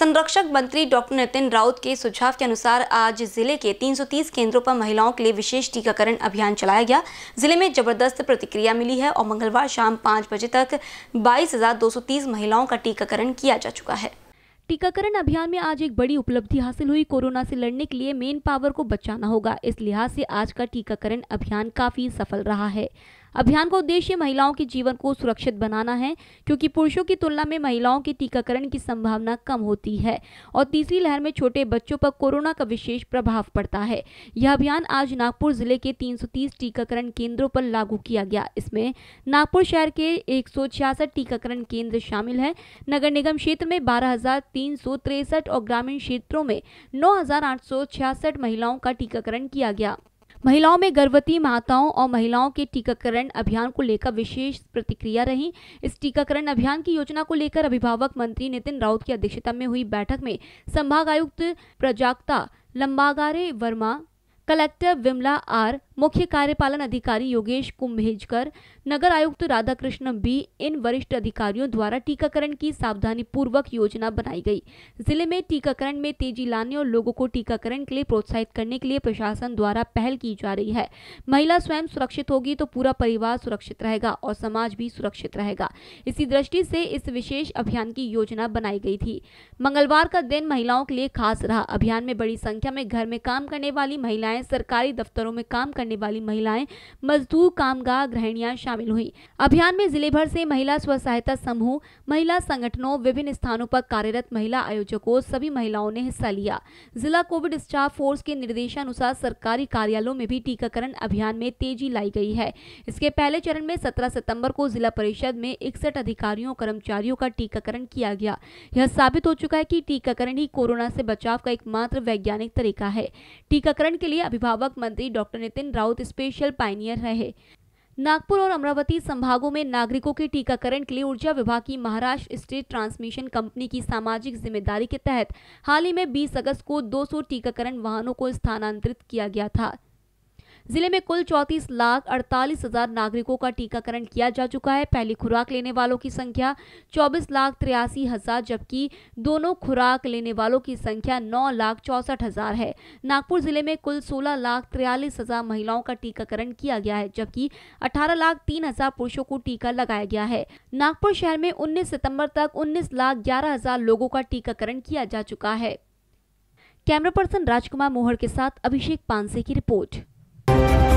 संरक्षक मंत्री डॉक्टर नितिन राउत के सुझाव के अनुसार आज जिले के 330 केंद्रों पर महिलाओं के लिए विशेष टीकाकरण अभियान चलाया गया जिले में जबरदस्त प्रतिक्रिया मिली है और मंगलवार शाम पाँच बजे तक 22,230 महिलाओं का टीकाकरण किया जा चुका है टीकाकरण अभियान में आज एक बड़ी उपलब्धि हासिल हुई कोरोना से लड़ने के लिए मेन पावर को बचाना होगा इस लिहाज से आज का टीकाकरण अभियान काफी सफल रहा है अभियान का उद्देश्य महिलाओं के जीवन को सुरक्षित बनाना है क्योंकि पुरुषों की तुलना में महिलाओं के टीकाकरण की संभावना कम होती है और तीसरी लहर में छोटे बच्चों पर कोरोना का विशेष प्रभाव पड़ता है यह अभियान आज नागपुर जिले के 330 टीकाकरण केंद्रों पर लागू किया गया इसमें नागपुर शहर के एक टीकाकरण केंद्र शामिल है नगर निगम क्षेत्र में बारह और ग्रामीण क्षेत्रों में नौ महिलाओं का टीकाकरण किया गया महिलाओं में गर्भवती माताओं और महिलाओं के टीकाकरण अभियान को लेकर विशेष प्रतिक्रिया रही इस टीकाकरण अभियान की योजना को लेकर अभिभावक मंत्री नितिन राउत की अध्यक्षता में हुई बैठक में संभाग आयुक्त प्रजाक्ता लंबागारे वर्मा कलेक्टर विमला आर मुख्य कार्यपालन अधिकारी योगेश कुंभेजकर नगर आयुक्त राधाकृष्ण बी इन वरिष्ठ अधिकारियों द्वारा टीकाकरण की सावधानी पूर्वक योजना बनाई गई जिले में टीकाकरण में तेजी लाने और लोगों को टीकाकरण के लिए प्रोत्साहित करने के लिए प्रशासन द्वारा पहल की जा रही है महिला स्वयं सुरक्षित होगी तो पूरा परिवार सुरक्षित रहेगा और समाज भी सुरक्षित रहेगा इसी दृष्टि से इस विशेष अभियान की योजना बनाई गई थी मंगलवार का दिन महिलाओं के लिए खास रहा अभियान में बड़ी संख्या में घर में काम करने वाली महिलाएं महिलाएं सरकारी दफ्तरों में काम करने वाली महिलाएं मजदूर कामगार गृहणियां शामिल हुई अभियान में जिले भर से महिला स्व सहायता समूह महिला संगठनों विभिन्न स्थानों पर कार्यरत महिला आयोजकों सभी महिलाओं ने हिस्सा लिया जिला कोविड स्टाफ फोर्स के निर्देशानुसार सरकारी कार्यालयों में भी टीकाकरण अभियान में तेजी लाई गई है इसके पहले चरण में सत्रह सितम्बर को जिला परिषद में इकसठ अधिकारियों कर्मचारियों का टीकाकरण किया गया यह साबित हो चुका है कि टीकाकरण ही कोरोना से बचाव का एकमात्र वैज्ञानिक तरीका है टीकाकरण के लिए अभिभावक मंत्री doctor Nitin Raut special pioneer रहे नागपुर और अमरावती संभागों में नागरिकों के टीकाकरण के लिए ऊर्जा विभाग की महाराष्ट्र स्टेट ट्रांसमिशन कंपनी की सामाजिक जिम्मेदारी के तहत हाल ही में 20 अगस्त को 200 टीकाकरण वाहनों को स्थानांतरित किया गया था जिले में कुल चौतीस लाख अड़तालीस हजार नागरिकों का टीकाकरण किया जा चुका है पहली खुराक लेने वालों की संख्या चौबीस लाख तिरासी हजार जबकि दोनों खुराक लेने वालों की संख्या नौ लाख चौसठ हजार है नागपुर जिले में कुल सोलह लाख तिरालीस हजार महिलाओं का टीकाकरण किया गया है जबकि अठारह लाख तीन हजार पुरुषों को टीका लगाया गया है नागपुर शहर में उन्नीस सितम्बर तक उन्नीस लाख ग्यारह हजार लोगों का टीकाकरण किया जा चुका है कैमरा पर्सन राजकुमार मोहर के साथ अभिषेक पानसे की रिपोर्ट Thank you